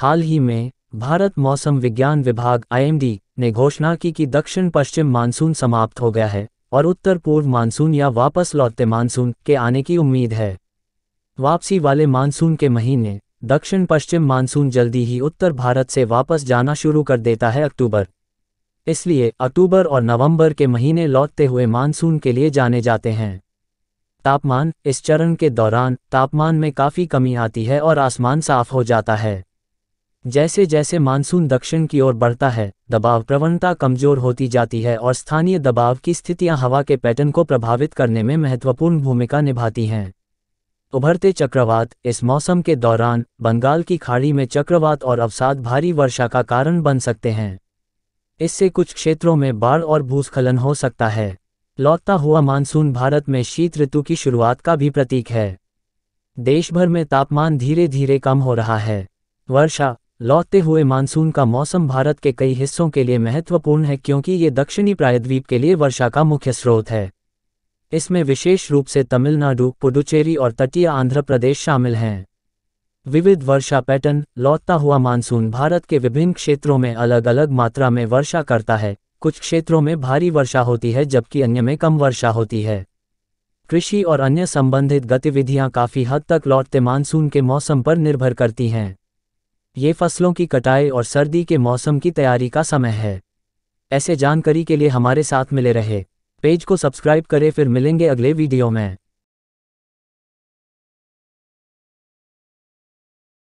हाल ही में भारत मौसम विज्ञान विभाग आईएमडी ने घोषणा की कि दक्षिण पश्चिम मानसून समाप्त हो गया है और उत्तर पूर्व मानसून या वापस लौटते मानसून के आने की उम्मीद है वापसी वाले मानसून के महीने दक्षिण पश्चिम मानसून जल्दी ही उत्तर भारत से वापस जाना शुरू कर देता है अक्टूबर इसलिए अक्टूबर और नवंबर के महीने लौटते हुए मानसून के लिए जाने जाते हैं तापमान इस चरण के दौरान तापमान में काफ़ी कमी आती है और आसमान साफ हो जाता है जैसे जैसे मानसून दक्षिण की ओर बढ़ता है दबाव प्रवणता कमजोर होती जाती है और स्थानीय दबाव की स्थितियां हवा के पैटर्न को प्रभावित करने में महत्वपूर्ण भूमिका निभाती हैं उभरते चक्रवात इस मौसम के दौरान बंगाल की खाड़ी में चक्रवात और अवसाद भारी वर्षा का कारण बन सकते हैं इससे कुछ क्षेत्रों में बाढ़ और भूस्खलन हो सकता है लौटता हुआ मानसून भारत में शीत ऋतु की शुरुआत का भी प्रतीक है देशभर में तापमान धीरे धीरे कम हो रहा है वर्षा लौटते हुए मानसून का मौसम भारत के कई हिस्सों के लिए महत्वपूर्ण है क्योंकि ये दक्षिणी प्रायद्वीप के लिए वर्षा का मुख्य स्रोत है इसमें विशेष रूप से तमिलनाडु पुडुचेरी और तटीय आंध्र प्रदेश शामिल हैं विविध वर्षा पैटर्न लौटता हुआ मानसून भारत के विभिन्न क्षेत्रों में अलग अलग मात्रा में वर्षा करता है कुछ क्षेत्रों में भारी वर्षा होती है जबकि अन्य में कम वर्षा होती है कृषि और अन्य संबंधित गतिविधियां काफ़ी हद तक लौटते मानसून के मौसम पर निर्भर करती हैं ये फसलों की कटाई और सर्दी के मौसम की तैयारी का समय है ऐसे जानकारी के लिए हमारे साथ मिले रहे पेज को सब्सक्राइब करें फिर मिलेंगे अगले वीडियो में